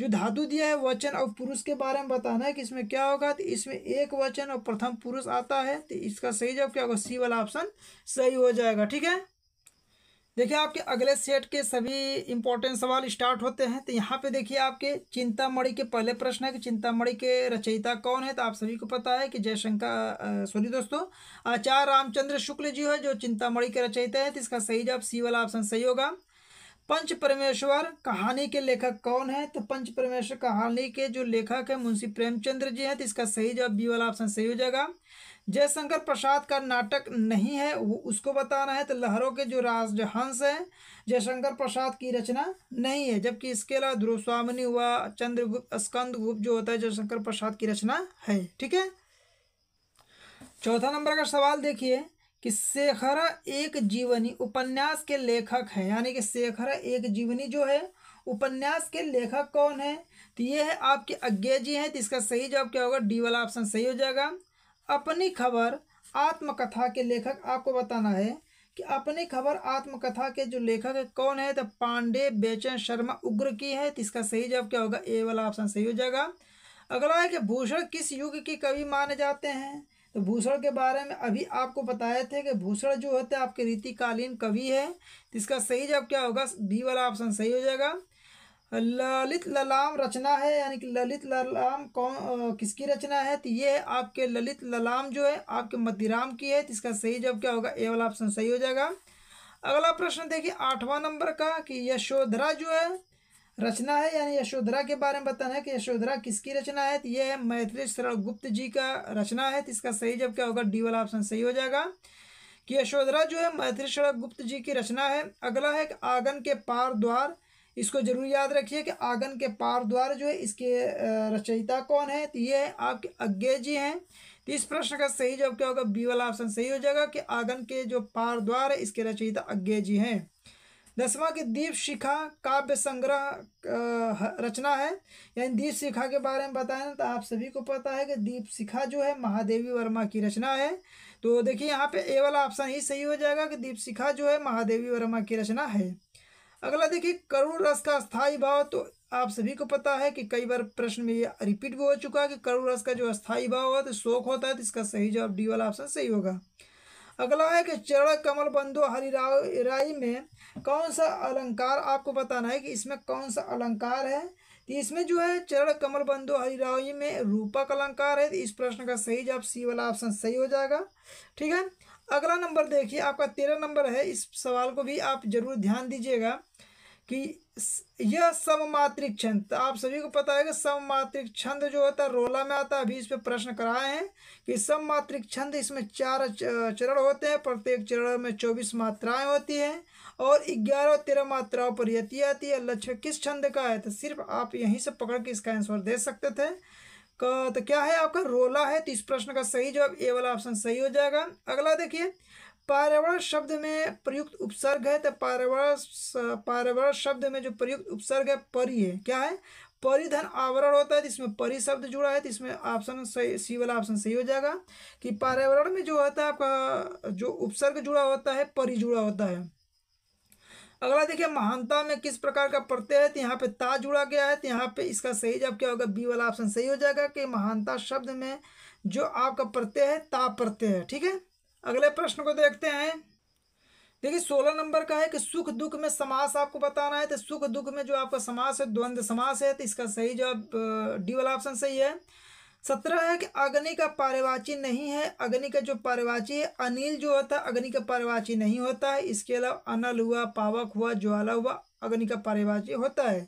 S1: जो धातु दिया है वचन और पुरुष के बारे में बताना है कि इसमें क्या होगा तो इसमें एक वचन और प्रथम पुरुष आता है तो इसका सही जवाब क्या होगा सी वाला ऑप्शन सही हो जाएगा ठीक है देखिए आपके अगले सेट के सभी इंपॉर्टेंट सवाल स्टार्ट होते हैं तो यहाँ पे देखिए आपके चिंतामणि के पहले प्रश्न है कि चिंतामणि के रचयिता कौन है तो आप सभी को पता है कि जयशंकर सॉरी दोस्तों आचार्य रामचंद्र शुक्ल जी है जो चिंतामणि के रचयिता है तो इसका सही जवाब सी वाला ऑप्शन सही होगा पंच परमेश्वर कहानी के लेखक कौन है तो पंच परमेश्वर कहानी के जो लेखक है मुंशी प्रेमचंद्र जी हैं तो इसका सही जवाब बी वाला ऑप्शन सही हो जाएगा जयशंकर प्रसाद का नाटक नहीं है वो उसको बताना है तो लहरों के जो हंस हैं जयशंकर प्रसाद की रचना नहीं है जबकि इसके अलावा ध्रुव स्वामिनी हुआ चंद्रगुप्त स्कंद गुप्त जो होता है जयशंकर प्रसाद की रचना है ठीक है चौथा नंबर का सवाल देखिए कि शेखरा एक जीवनी उपन्यास के लेखक हैं यानी कि शेखरा एक जीवनी जो है उपन्यास के लेखक कौन है तो ये है आपके अज्ञे जी हैं तो इसका सही जवाब क्या होगा डी वाला ऑप्शन सही हो जाएगा अपनी खबर आत्मकथा के लेखक आपको बताना है कि अपनी खबर आत्मकथा के जो लेखक है कौन है तो पांडे बेचन शर्मा उग्र की है तो इसका सही जवाब क्या होगा ए वाला ऑप्शन सही हो जाएगा अगला है कि भूषण किस युग की कवि माने जाते हैं तो भूषण के बारे में अभी आपको बताए थे कि भूषण जो होते हैं आपके रीतिकालीन कवि है तो इसका सही जवाब क्या होगा बी वाला ऑप्शन सही हो जाएगा ललित ललाम रचना है यानी कि ललित ललाम कौन किसकी रचना है तो ये है आपके ललित ललाम जो है आपके मतिराम की है तो इसका सही जवाब क्या होगा ए वाला ऑप्शन सही हो जाएगा अगला प्रश्न देखिए आठवां नंबर का कि यशोधरा जो है रचना है यानी यशोधरा के बारे में बताना है कि यशोधरा किसकी रचना है तो यह है मैथिली शरण गुप्त जी का रचना है तो इसका सही जब क्या होगा डी वाला ऑप्शन सही हो जाएगा कि यशोधरा जो है मैथिली शरण गुप्त जी की रचना है अगला है कि आंगन के पार द्वार इसको जरूर याद रखिए कि आंगन के पार द्वार जो है इसके रचयिता कौन है तो ये है आपके अज्ञे जी हैं तो इस प्रश्न का सही जब क्या होगा बी वाला ऑप्शन सही हो जाएगा कि आंगन के जो पार द्वार है इसके रचयिता अज्ञे जी हैं दसवां की दीप शिखा काव्य संग्रह रचना है यानी दीप शिखा के बारे में बताएं तो आप सभी को पता है कि दीप शिखा जो है महादेवी वर्मा की रचना है तो देखिए यहाँ पे ए वाला ऑप्शन ही सही हो जाएगा कि दीप शिखा जो है महादेवी वर्मा की रचना है अगला देखिए करुण रस का स्थायी भाव तो आप सभी को पता है कि कई बार प्रश्न में ये रिपीट भी हो चुका है कि करुण रस का जो अस्थायी भाव होता है तो शोक होता है तो इसका सही जवाब डी वाला ऑप्शन सही होगा अगला है कि चरण कमल बंधु हरिराव राय में कौन सा अलंकार आपको बताना है कि इसमें कौन सा अलंकार है तो इसमें जो है चरण कमल बंधु हरिराव में रूपक अलंकार है तो इस प्रश्न का सही जवाब सी वाला ऑप्शन सही हो जाएगा ठीक है अगला नंबर देखिए आपका तेरह नंबर है इस सवाल को भी आप जरूर ध्यान दीजिएगा कि यह सममात्रिक छंद तो आप सभी को पता है कि सममात्रिक छंद जो होता है रोला में आता है अभी इस पर प्रश्न कराए हैं कि सममात्रिक छंद इसमें चार चरण होते हैं प्रत्येक चरण में चौबीस मात्राएं होती हैं और ग्यारह तेरह मात्राओं पर यति आती है लक्ष्य किस छंद का है तो सिर्फ आप यहीं से पकड़ के इसका आंसर दे सकते थे तो क्या है आपका रोला है तो इस प्रश्न का सही जवाब ए वाला ऑप्शन सही हो जाएगा अगला देखिए पर्यावरण शब्द में प्रयुक्त उपसर्ग है तो पारावरण पारावरण शब्द में जो प्रयुक्त उपसर्ग है परी है क्या है परिधन आवरण होता है जिसमें परि शब्द जुड़ा है तो इसमें ऑप्शन सही सी वाला ऑप्शन सही हो जाएगा कि पर्यावरण में जो होता है आपका जो उपसर्ग जुड़ा होता है परि जुड़ा होता है अगला देखिए महानता में किस प्रकार का प्रत्यय है तो यहाँ पे ता जुड़ा गया है तो यहाँ पे इसका सही जब क्या होगा बी वाला ऑप्शन सही हो जाएगा कि महानता शब्द में जो आपका प्रत्यय है ता प्रत्यय है ठीक है अगले प्रश्न को देखते हैं देखिए सोलह नंबर का है कि सुख दुख में समास आपको बताना है तो सुख दुख में जो आपका समास है द्वंद्व समास है तो इसका सही जवाब डी वाला ऑप्शन सही है सत्रह है कि अग्नि का पारिवाची नहीं है अग्नि का जो पारिवाची है अनिल जो होता है अग्नि का पारिवाची नहीं होता है इसके अलावा अनल हुआ पावक हुआ ज्वाला हुआ अग्नि का पारिवाची होता है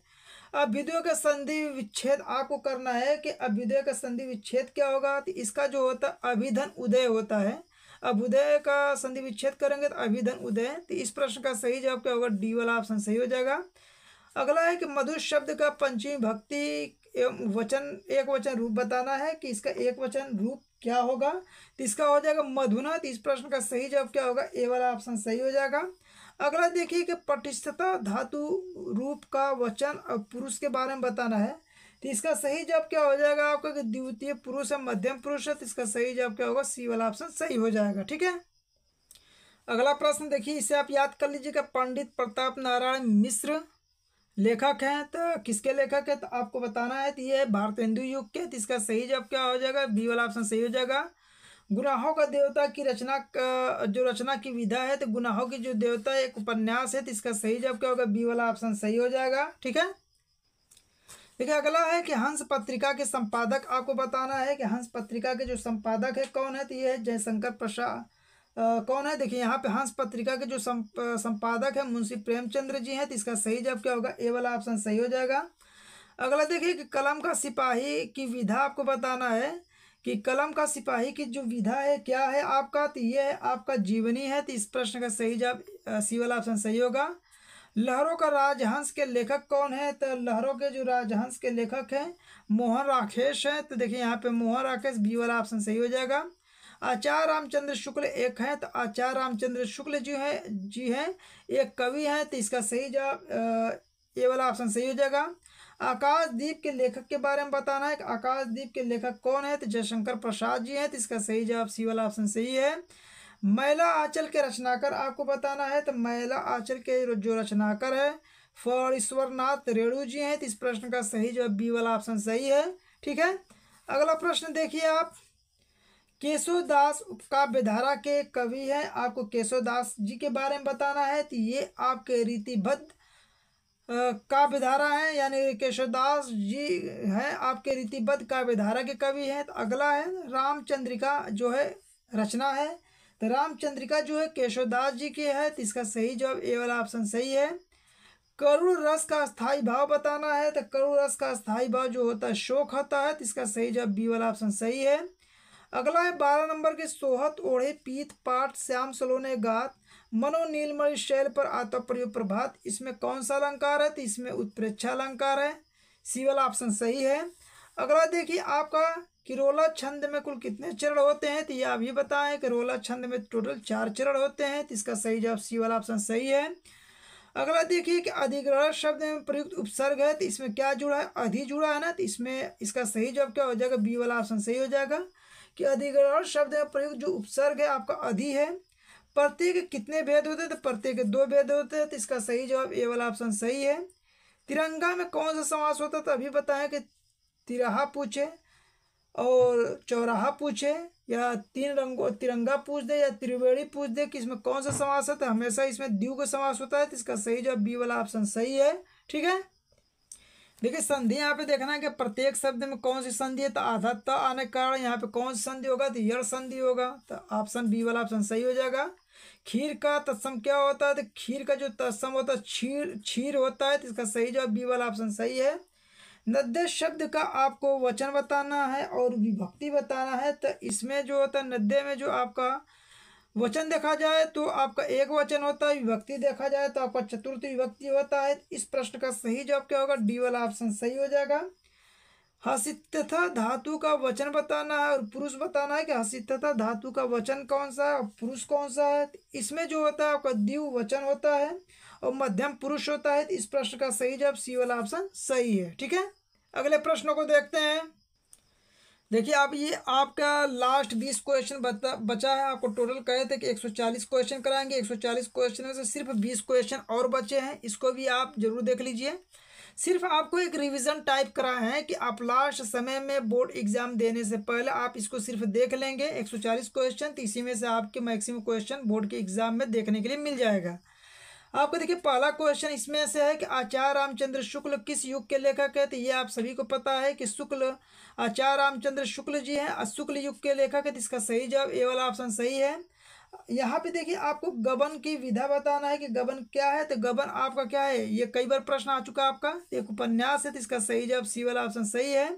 S1: अब अभ्युदय का संधि विच्छेद आपको करना है कि अब अभ्युदय का संधि विच्छेद क्या होगा तो इसका जो होता है अभिधन उदय होता है अब उदय का संधि विच्छेद करेंगे तो अभिधन उदय तो इस प्रश्न का सही जवाब क्या होगा डी वाला ऑप्शन सही हो जाएगा अगला है कि मधुर शब्द का पंचमी भक्ति एवं वचन एक वचन रूप बताना है कि इसका एक वचन रूप क्या होगा तो इसका हो जाएगा मधुना तो इस प्रश्न का सही जवाब क्या होगा ए वाला ऑप्शन सही हो जाएगा अगला देखिए कि पटिष्ठता धातु रूप का वचन और पुरुष के बारे में बताना है तो इसका सही जवाब क्या हो जाएगा आपका द्वितीय पुरुष है मध्यम पुरुष है तो इसका सही जवाब क्या होगा सी वाला ऑप्शन सही हो जाएगा ठीक है अगला प्रश्न देखिए इसे आप याद कर लीजिएगा पंडित प्रताप नारायण मिश्र लेखक हैं तो किसके लेखक है तो आपको बताना है तो ये है भारत हिंदू युग के तो इसका सही जवाब क्या हो जाएगा बी वाला ऑप्शन सही हो जाएगा गुनाहों का देवता की रचना का जो रचना की विधा है तो गुनाहों की जो देवता एक उपन्यास है तो इसका सही जवाब क्या होगा बी वाला ऑप्शन सही हो जाएगा ठीक है देखिए अगला है कि हंस पत्रिका के संपादक आपको बताना है कि हंस पत्रिका के जो संपादक है कौन है तो ये है जयशंकर प्रसाद कौन है देखिए यहाँ पे हंस पत्रिका के जो संप, संपादक है मुंशी प्रेमचंद्र जी हैं तो इसका सही जवाब क्या होगा ए वाला ऑप्शन सही हो जाएगा अगला देखिए कि कलम का सिपाही की विधा आपको बताना है कि कलम का सिपाही की जो विधा है क्या है आपका तो ये है आपका जीवनी है तो इस प्रश्न का सही जवाब सी वाला ऑप्शन सही होगा लहरों का राजहंस के लेखक कौन है तो लहरों के जो राजहंस के लेखक हैं मोहन राकेश हैं तो देखिए यहाँ पे मोहन राकेश बी वाला ऑप्शन सही हो जाएगा आचार्य रामचंद्र शुक्ल एक हैं तो आचार्य रामचंद्र शुक्ल जी हैं जी हैं एक कवि हैं तो इसका सही जवाब ये वाला ऑप्शन सही हो जाएगा आकाशदीप के लेखक के बारे में बताना है कि आकाशदीप के लेखक कौन है तो जयशंकर प्रसाद जी हैं तो इसका सही जवाब सी वाला ऑप्शन सही है मैला आंचल के रचनाकार आपको बताना है तो मैला आंचल के जो रचनाकार है फौरीश्वरनाथ रेणु जी हैं तो इस प्रश्न का सही जो बी वाला ऑप्शन सही है ठीक है अगला प्रश्न देखिए आप केशवदास उपकाव्य धारा के कवि हैं आपको केशवदास जी के बारे में बताना है तो ये आपके रीतिबद्ध काव्य धारा है यानी केशवदास जी हैं आपके रीतिबद्ध काव्य धारा के कवि हैं तो अगला है रामचंद्रिका जो है रचना है तो रामचंद्रिका जो है केशवदास जी के है तो इसका सही जवाब ए वाला ऑप्शन सही है करुण रस का स्थायी भाव बताना है तो करुण रस का स्थायी भाव जो होता है शोक होता है तो इसका सही जवाब बी वाला ऑप्शन सही है अगला है बारह नंबर के सोहत ओढ़े पीत पाठ श्याम सलोने गात मनो नीलमणि शैल पर आता प्रयोग प्रभात इसमें कौन सा अलंकार है तो इसमें उत्प्रेक्षा अलंकार है सी वाला ऑप्शन सही है अगला देखिए आपका किरोला छंद में कुल कितने चरण होते हैं तो ये आप ये बताएं किरोला छंद में टोटल चार चरण होते हैं तो इसका सही जवाब सी वाला ऑप्शन सही है अगला देखिए कि अधिग्रहण शब्द में प्रयुक्त उपसर्ग है तो इसमें क्या जुड़ा है अधि जुड़ा है ना तो इसमें इसका सही जवाब क्या हो जाएगा बी वाला ऑप्शन सही हो जाएगा कि अधिग्रहण शब्द में प्रयुक्त जो उपसर्ग है आपका अधि है प्रत्येक कितने भेद होते हैं तो प्रत्येक दो भेद होते हैं तो इसका सही जवाब ए वाला ऑप्शन सही है तिरंगा में कौन सा समास होता है तो अभी बताएं कि तिराहा पूछे और चौराहा पूछे या तीन रंगों तिरंगा पूछ दे या त्रिवेणी पूछ दे कि इसमें कौन सा समास होता है हमेशा इसमें द्यू का समास होता है तो इसका सही जवाब बी वाला ऑप्शन सही है ठीक है देखिए संधि यहाँ पे देखना है कि प्रत्येक शब्द में कौन सी संधि है तो आधा त आने के कारण यहाँ पे कौन सी संधि होगा तो यर संधि होगा तो ऑप्शन बी वाला ऑप्शन सही हो जाएगा खीर का तत्सम क्या होता है तो खीर का जो तत्सम होता है छीर छीर होता है तो इसका सही जो बी वाला ऑप्शन सही है नद्य शब्द का आपको वचन बताना है और विभक्ति बताना है तो इसमें जो होता है नद्य में जो आपका वचन देखा जाए तो आपका एक वचन होता है विभक्ति देखा जाए तो आपका चतुर्थ विभक्ति होता है इस प्रश्न का सही जवाब क्या होगा डी वाला ऑप्शन सही हो जाएगा हसितथा धातु का वचन बताना है और पुरुष बताना है कि हसितथा धातु का वचन कौन सा है और पुरुष कौन सा है तो इसमें जो होता है आपका वचन होता है और मध्यम पुरुष होता है तो इस प्रश्न का सही जवाब सी वाला ऑप्शन सही है ठीक है अगले प्रश्न को देखते हैं देखिए आप ये आपका लास्ट बीस क्वेश्चन बचा है आपको टोटल कहे थे कि एक सौ चालीस क्वेश्चन कराएंगे एक सौ चालीस क्वेश्चन में से सिर्फ बीस क्वेश्चन और बचे हैं इसको भी आप जरूर देख लीजिए सिर्फ आपको एक रिवीजन टाइप करा है कि आप लास्ट समय में बोर्ड एग्जाम देने से पहले आप इसको सिर्फ देख लेंगे एक सौ चालीस क्वेश्चन तो इसी में से आपके मैक्सिमम क्वेश्चन बोर्ड के एग्जाम में देखने के लिए मिल जाएगा आपको देखिए पहला क्वेश्चन इसमें से है कि आचार्य रामचंद्र शुक्ल किस युग के लेखक है तो ये आप सभी को पता है कि शुक्ल आचार्य रामचंद्र शुक्ल जी हैं अशुक्ल युग के लेखक है तो इसका सही जवाब ए वाला ऑप्शन सही है यहाँ पे देखिए आपको गबन की विधा बताना है कि गबन क्या है तो गबन आपका क्या है ये कई बार प्रश्न आ चुका है आपका एक उपन्यास है तो इसका सही जवाब सी वाला ऑप्शन सही है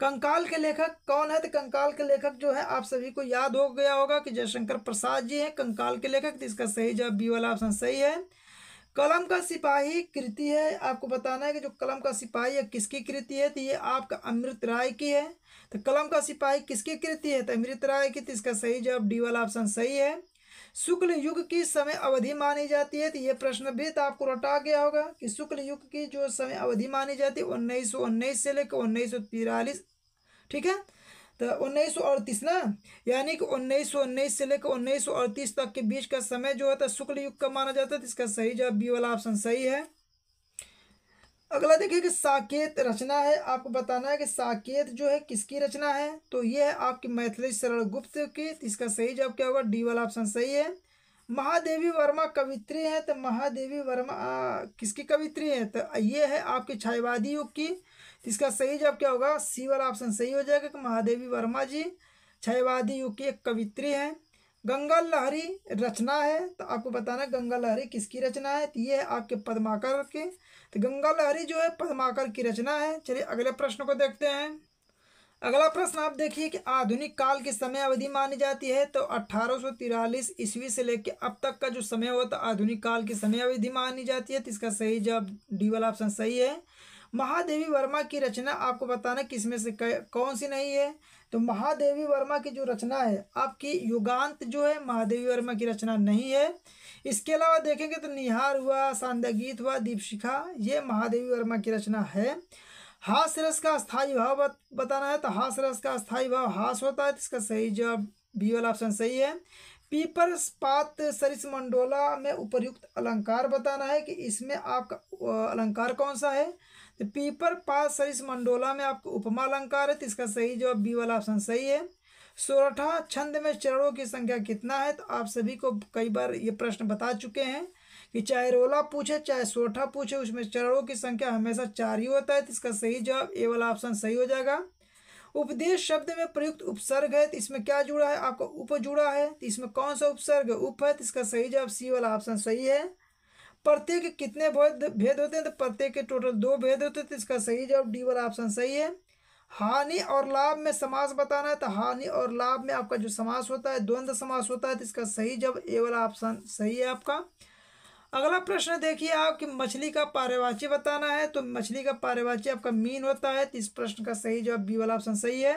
S1: कंकाल के लेखक कौन है तो कंकाल के लेखक जो है आप सभी को याद हो गया होगा कि जयशंकर प्रसाद जी हैं कंकाल के लेखक तो इसका सही जवाब बी वाला ऑप्शन सही है कलम का सिपाही कृति है आपको बताना है कि जो कलम का सिपाही है किसकी कृति है तो ये आपका अमृत राय की है तो कलम का सिपाही किसकी कृति है तो अमृत राय की तो इसका सही जवाब डी वाला ऑप्शन सही है शुक्ल युग की समय अवधि मानी जाती है तो ये प्रश्न भी तो आपको रटा गया होगा कि शुक्ल युग की जो समय अवधि मानी जाती है उन्नीस सौ उन्नीस से लेकर उन्नीस सौ तिरालीस ठीक है तो उन्नीस सौ अड़तीस ना यानी कि उन्नीस सौ उन्नीस से लेकर उन्नीस सौ अड़तीस तक के बीच का समय जो होता है तो शुक्ल युग का माना जाता है तो इसका सही जवाब बी वाला ऑप्शन सही है अगला देखिए कि साकेत रचना है आपको बताना है कि साकेत जो है किसकी रचना है तो ये है आपकी मैथिली सरल गुप्त की तो इसका सही जवाब क्या होगा डी वाला ऑप्शन सही है महादेवी वर्मा कवित्री हैं तो महादेवी वर्मा आ, किसकी कवित्री हैं तो ये है आपके छायवादी युग की इसका सही जवाब क्या होगा सी वाला ऑप्शन सही हो जाएगा कि महादेवी वर्मा जी छाईवादी युग की एक कवित्री हैं गंगा लहरी रचना है तो आपको बताना गंगा लहरी किसकी रचना है तो ये है आपके पद्माकर के तो गंगा लहरी जो है पद्माकर की रचना है चलिए अगले प्रश्न को देखते हैं अगला प्रश्न आप देखिए कि आधुनिक काल की समय अवधि मानी जाती है तो तिरालीस ईस्वी से लेकर अब तक का जो समय होता तो है आधुनिक काल की समय अवधि मानी जाती है तो इसका सही जवाब डी वाला ऑप्शन सही है महादेवी वर्मा की रचना आपको बताना किसमें से कौन सी नहीं है तो महादेवी वर्मा की जो रचना है आपकी युगांत जो है महादेवी वर्मा की रचना नहीं है इसके अलावा देखेंगे तो निहार हुआ सांदा गीत हुआ दीपशिखा ये महादेवी वर्मा की रचना है हास रस का स्थायी भाव बताना है तो हास रस का स्थायी भाव हास होता है तो इसका सही जवाब बी वाला ऑप्शन सही है पीपर पात सरिस मंडोला में उपयुक्त अलंकार बताना है कि इसमें आपका अलंकार कौन सा है तो पीपर पात सरिस मंडोला में आपका उपमा अलंकार है तो इसका सही जवाब बी वाला ऑप्शन सही है सोरठा छंद में चरणों की संख्या कितना है तो आप सभी को कई बार ये प्रश्न बता चुके हैं कि चाहे रोला पूछे चाहे सोठा पूछे उसमें चरणों की संख्या हमेशा चार ही होता है तो इसका सही जवाब ए वाला ऑप्शन सही हो जाएगा उपदेश शब्द में प्रयुक्त उपसर्ग है तो इसमें क्या जुड़ा है आपको उप जुड़ा है तो इसमें कौन सा उपसर्ग उप है तो इसका सही जवाब सी वाला ऑप्शन सही है प्रत्येक के कितने भेद होते हैं तो प्रत्येक के टोटल दो भेद होते हैं तो इसका सही जवाब डी वाला ऑप्शन सही है हानि और लाभ में समास बताना है तो हानि और लाभ में आपका जो समास होता है द्वंद्व समास होता है तो इसका सही जवाब ए वाला ऑप्शन सही है आपका अगला प्रश्न देखिए आपकी मछली का पारिवाची बताना है तो मछली का पारिवाची आपका मीन होता है तो इस प्रश्न का सही जवाब बी वाला ऑप्शन सही है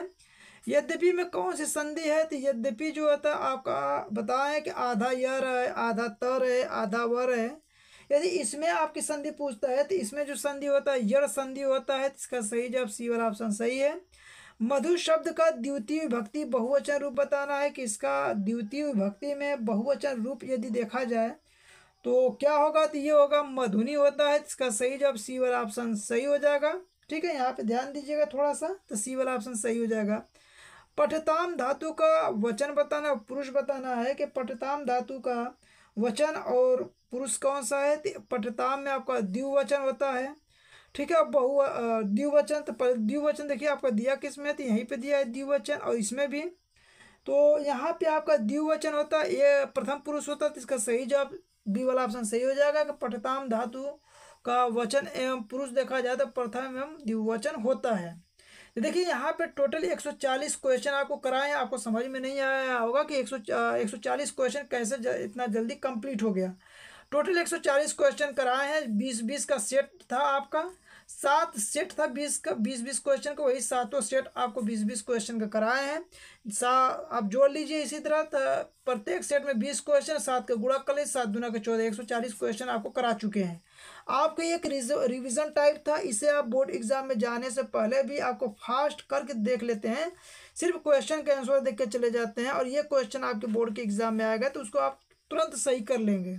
S1: यद्यपि में कौन सी संधि है तो यद्यपि जो होता है तो आपका बताएं कि आधा यर है आधा तर है आधा वर है यदि इसमें आपकी संधि पूछता है तो इसमें जो संधि होता है यड़ संधि होता है तो इसका सही जवाब सी वाला ऑप्शन सही है मधु शब्द का द्वितीय विभक्ति बहुवचन रूप बताना है कि इसका द्वितीय विभक्ति में बहुवचन रूप यदि देखा जाए तो क्या होगा तो ये होगा मधुनी होता है इसका सही जब सी वाला ऑप्शन सही हो जाएगा ठीक है यहाँ पे ध्यान दीजिएगा थोड़ा सा तो सी वाला ऑप्शन सही हो जाएगा पठताम धातु का वचन बताना पुरुष बताना है कि पठताम धातु का वचन और पुरुष कौन सा है तो पठताम में आपका द्विवचन होता है ठीक है बहु द्विवचन तो द्विवचन देखिए आपका दिया किस में तो यहीं पे दिया है द्विवचन और इसमें भी तो यहाँ पे आपका द्विवचन होता है ये प्रथम पुरुष होता है तो इसका सही जवाब बी वाला ऑप्शन सही हो जाएगा कि पठताम धातु का वचन एवं पुरुष देखा जाए तो प्रथम एवं द्विवचन होता है तो देखिए यहाँ पे टोटल 140 क्वेश्चन आपको कराए हैं आपको समझ में नहीं आया होगा कि 100 140 क्वेश्चन कैसे ज, इतना जल्दी कंप्लीट हो गया टोटल 140 क्वेश्चन कराए हैं 20 20 का सेट था आपका सात सेट था बीस का बीस बीस क्वेश्चन का वही सातों सेट आपको बीस बीस क्वेश्चन का कराए हैं सा आप जोड़ लीजिए इसी तरह प्रत्येक सेट में बीस क्वेश्चन सात का गुड़ा कले सात दुना का चौदह एक सौ चालीस क्वेश्चन आपको करा चुके हैं आपका एक रिविज़न टाइप था इसे आप बोर्ड एग्जाम में जाने से पहले भी आपको फास्ट करके देख लेते हैं सिर्फ क्वेश्चन का आंसर देख के चले जाते हैं और ये क्वेश्चन आपके बोर्ड के एग्ज़ाम में आएगा तो उसको आप तुरंत सही कर लेंगे